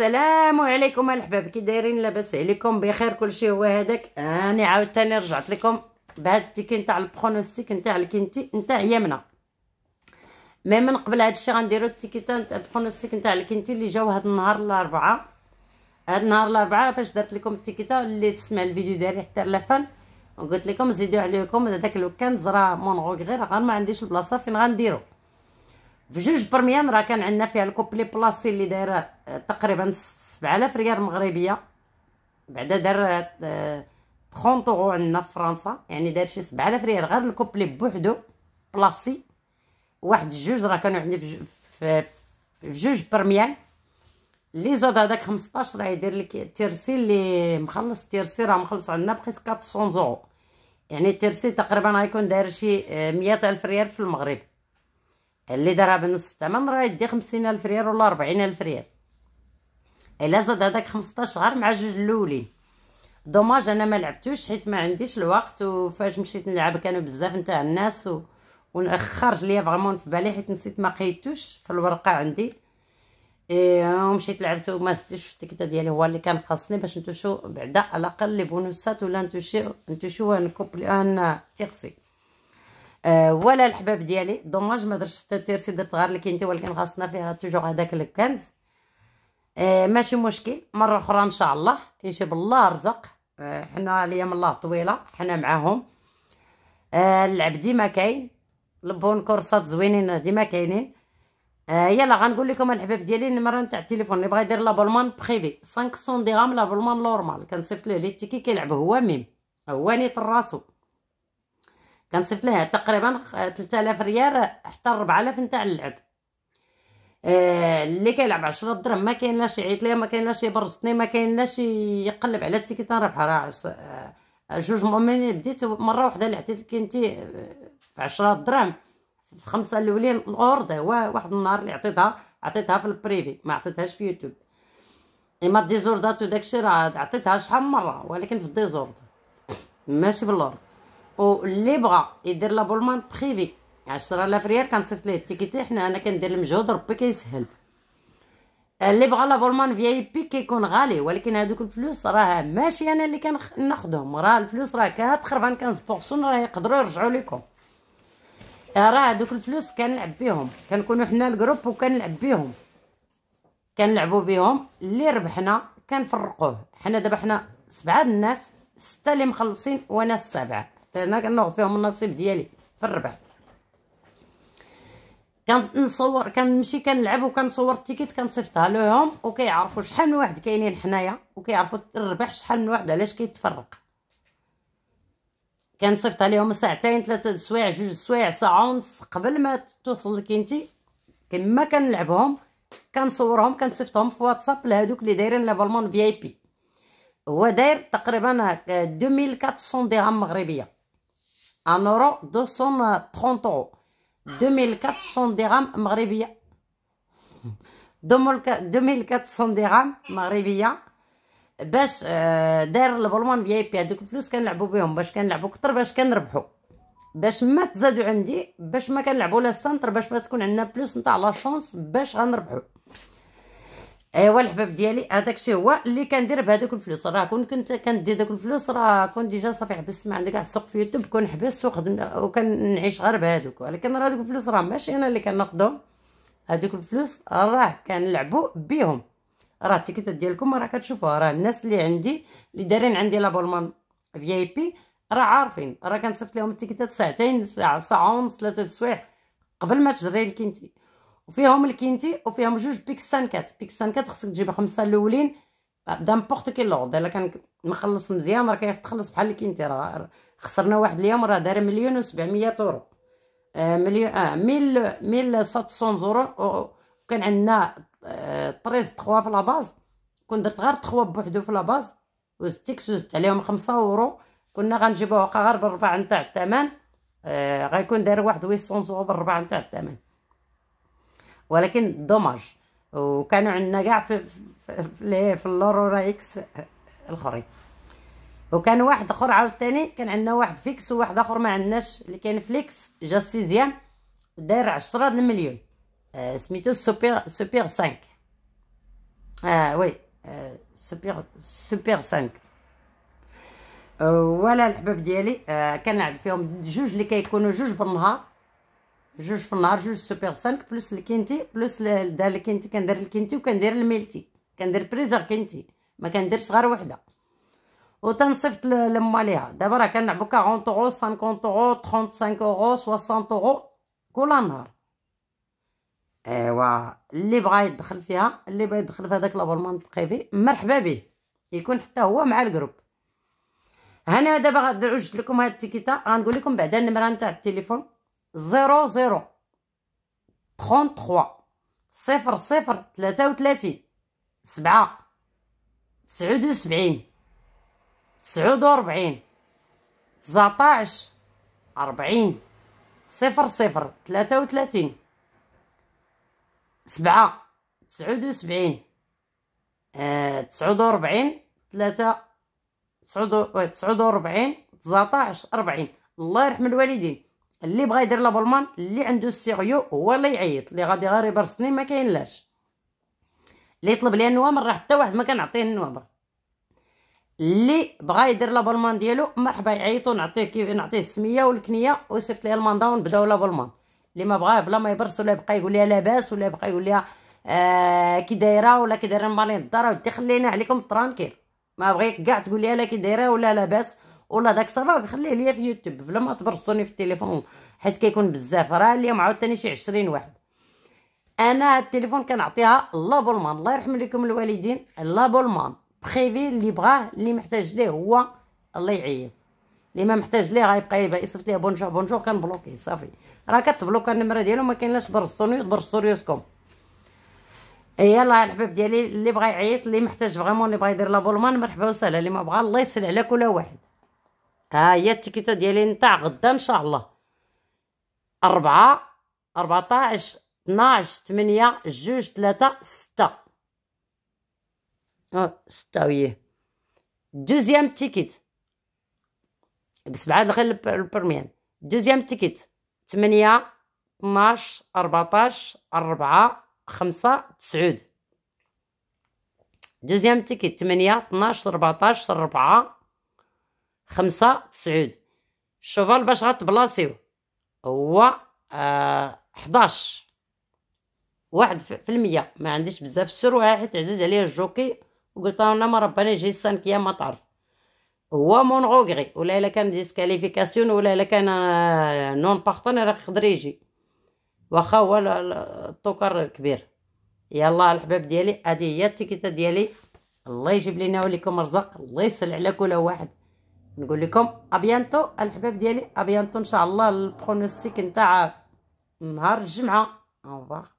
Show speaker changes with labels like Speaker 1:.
Speaker 1: السلام عليكم الحباب كي دايرين لاباس عليكم بخير كلشي هو هذاك هاني عاوتاني رجعت لكم بهاد التيكي نتاع البرونوستيك نتاع الكنتي نتاع يمنى مي من قبل هادشي الشيء غنديرو التيكي تاع البرونوستيك نتاع الكنتي اللي جاو هاد النهار الاربعاء هاد النهار الاربعاء فاش درت لكم التيكيتا اللي تسمع الفيديو ديالي حتى لافان وقلت لكم زيدوا عليكم هذاك كان زرا مونغو غير غير ما عنديش البلاصه فين غنديرو في جوج برميان راه كان عندنا فيها الكوبلي بلاصي اللي دايره آه، تقريبا 7000 ريال مغربيه بعدا دار 30 آه، اورو عندنا في فرنسا يعني داير شي 7000 ريال غير الكوبلي بوحدو بلاصي واحد جوج راه كانوا عندي في, في جوج برميان لي زاد هذاك 15 راه يدير لك الترسي اللي مخلص الترسي راه مخلص عندنا بقيس 400 اورو يعني الترسي تقريبا غيكون داير شي 100000 آه، ريال في المغرب اللي دارها بنص الثمن راه يدي خمسين الف ريال ولا ربعين الف ريال الا زاد هذاك 15 شهر مع جوج الاولين دوماج انا ما لعبتوش حيت ما عنديش الوقت وفاش مشيت نلعب كانوا بزاف نتاع الناس و... ونخرج ليا فريمون في بالي حيت نسيت ما قيدتوش في الورقه عندي إيه ومشيت لعبته ما ستيش التيكيتا ديالي هو اللي كان خاصني باش نتوشو بعدا على الاقل لي بونوسات ولا نتوشو نتوشو نكوبلي ان تيقسي آه، ولا الحباب ديالي دوماج ما درتش حتى التيرسي درت غير الكينتي ولكن خاصنا فيها توجور هذاك الكنز آه، ماشي مشكل مره اخرى ان شاء الله يجيب الله رزق آه، حنا الايام الله طويله حنا معاهم اللعب ديما كاين البون كورسات زوينين ديما كاينين يلا غنقول لكم الحباب ديالي النمره نتاع التليفون اللي بغا يدير لابولمان بريفي 500 درهم لابولمان نورمال كنصيفط ليه لي تيكي كيلعب هو ميم هو نيت راسو صيفط لها تقريبا 3000 ريال حتى 4000 نتاع اللعب آه اللي كيلعب 10 درهم ما شي عيط ليا ما شي يبرزطني ما شي يقلب على التيكيت نربحها راه آه، جوج مؤمنين بديت مره واحده لعبت انت ب 10 دراهم في خمسه الاولين الاورد هو واحد النهار اللي عطيتها عطيتها في البريفي ما عطيتهاش في يوتيوب اما ديزوردات وداكشي راه عطيتها شحال مره ولكن في الديزورد ماشي في واللي بغى يدير لابولمان بريفي 10000 ريال كنصيفط ليه التيكيتي حنا انا كندير المجهود ربي كيسهل آه، اللي بغى لابولمان في اي بي كيكون غالي ولكن هادوك الفلوس راه ماشي انا اللي كناخذهم راه الفلوس راه كات خرفان 15% راه يقدروا يرجعوا لكم آه، راه هادوك الفلوس كنلعب بهم كنكونوا حنا الجروب وكنلعب بهم كنلعبوا بهم اللي ربحنا كنفرقوه حنا دابا حنا سبعه الناس سته اللي مخلصين وانا السابعه حتى هنا كناخذ فيهم النصيب ديالي في الربح كنصور كنمشي كنلعب وكنصور التيكيت كنصيفطها لهم وكيعرفوا شحال من واحد كاينين حنايا وكيعرفوا الربح شحال من واحد علاش كيتفرق كنصيفطها لهم ساعتين ثلاثه سوايع جوج سوايع ساعه ونص قبل ما توصل لك انت كما كنلعبهم كنصورهم كنصيفطهم في واتساب لهذوك اللي دايرين لافالمون في اي بي هو داير تقريبا 2400 درهم مغربيه 1 euro 230 euros 2400 dirhams مغربيه 2400 dirhams مغربيه باش آه، دار البلوان في اي بي هذوك الفلوس كنلعبوا بهم باش كنلعبوا كثر باش كنربحوا باش ما تزادوا عندي باش ما كنلعبوا لا سنتر باش ما تكون عندنا بلوس نتاع لا شونس باش غنربحوا ايوا الحباب ديالي هذاك الشيء هو اللي كندير بهذوك الفلوس راه كون كنت كندير داك الفلوس راه كون ديجا صافي حبست ما عندي كاع السوق في يوتيوب كون حبست وخدم وكنعيش غير بهذوك ولكن راه دوك الفلوس راه ماشي انا اللي كناخذهم هذوك الفلوس راه كنلعبوا بهم راه التيكيتات ديالكم راه كتشوفوها راه الناس اللي عندي اللي دايرين عندي لابورمان في اي بي راه عارفين راه كنصيفط لهم التيكيتات ساعتين ساعه ساعه ونص ثلاثه السوايع قبل ما تجري الكنتي وفيهم الكينتي وفيهم جوج بيك سانكات بيك سانكات خصك تجيب خمسه الاولين دامبورت كي لورد الا كان مخلص مزيان راه كيتخلص بحال الكينتي راه خسرنا واحد اليوم راه دار مليون و700 اورو آه مليون اه 1000 1700 اورو كان عندنا آه 13 3 في لاباز كون درت غير 3 بوحدو في لاباز وزتيك وزت عليهم 5 اورو كنا غنجيبوها غير بالربع نتاع الثمن آه غيكون داير واحد 800 اورو بالربع نتاع الثمن ولكن دمج وكانوا عندنا كاع في في, في اللورورا اكس الاخرين وكان واحد اخر عاوتاني كان عندنا واحد فيكس وواحد اخر ما عندناش اللي كان فليكس جا السيزيام داير 10 د المليون آه سميتو سوبر سوبر 5 اه وي آه سوبر سوبر 5 آه، ولا الحباب ديالي آه كنلعب فيهم جوج اللي كيكونوا جوج بالنهار جوج في النهار جوج سوبر سانك بلس الكينتي بلس دار الكينتي كندير الكينتي وكندير الميلتي كندير بريزر كينتي ما كنديرش غير وحده و تنصيفط لما ليها دابا راه كنلعبو 40 اورو 50 اورو 35 اورو 60 اورو كل نهار ايوا اللي بغا يدخل فيها اللي بغا يدخل في هذاك لابورمون بريفي مرحبا به يكون حتى هو مع الجروب هنا دابا غادي لكم هاد التيكيتا غنقول لكم بعدا النمره نتاع التليفون زيرو زيرو تخون تخوا صفر صفر تلاتة وتلاتين سبعة تسعود وسبعين تسعود وربعين تسعطاعش ربعين صفر صفر تلاتة وتلاتين سبعة تسعود وسبعين آه، تسعود وربعين تلاتة تسعود تسعود وربعين تسعطاعش ربعين الله يرحم الوالدين اللي بغى يدير لابولمان اللي عنده السيريو هو اللي يعيط اللي غادي غير يبرصني ما كاينلاش اللي يطلب لي النوامر حتى واحد ما كنعطيه النوامر اللي بغى يدير لابولمان ديالو مرحبا يعيطو نعطيه كيف نعطيه السميه والكنيه وصيفط ليه الماندا ونبداو لابولمان اللي ما بغاه بلا ما يبرص ولا يبقى يقول ليها لاباس ولا يبقى يقول ليها آه كي دايره ولا كي دايرين مالين الدار ودي خلينا عليكم ترانكيل ما بغيك كاع تقول لي لا كي دايره ولا لاباس ولا داك صافا خليه ليا في يوتيوب بلا ما تبرصوني في التليفون حيت كيكون بزاف راه اليوم عاوتاني شي عشرين واحد انا التليفون كنعطيها لابولمان الله يرحم لكم الوالدين لابولمان بخيفي اللي بغاه اللي محتاج ليه هو الله يعيط اللي ما محتاج ليه غيبقى يبقى يصيفط ليه بونجور بونجور كنبلوكي صافي راه كتبلوكا النمره ديالو ما كاينلاش برصوني تبرستو ريوسكم يلا الحباب ديالي اللي بغى يعيط اللي محتاج فريمون اللي بغى يدير لابولمان مرحبا وسهلا اللي ما بغى الله يسهل على كل واحد ها هي التيكيته ديالي نتاع غدا ان شاء الله أربعة أربعطاعش طناعش تمنية جوج تلاتة ستة أه ستة ويه دوزيام تيكيت بسبعة دخل البرميان دوزيام تيكيت تمنية طناعش أربعطاش أربعة خمسة تسعود دوزيام تيكيت تمنية طناعش ربعطاش ربعة خمسة تسعود الشوفال باش غتبلاصيو هو آه، حداش واحد في المية ما عنديش بزاف السرعة حيت عزيز عليا الجوكي وقلت انا ما رباني جي سانكيا ما تعرف هو مون غوغري ولا الا كان ديسكاليفيكاسيون ولا الا كان نون آه، بارتنير راه يقدر يجي واخا هو الطوكر كبير يلا الحباب ديالي هذه هي التيكيتا ديالي الله يجيب لينا وليكم رزق الله يسهل على كل واحد نقول لكم ابيانتو الحباب ديالي ابيانتو ان شاء الله البرونوستيك نتاع نهار الجمعه اوفر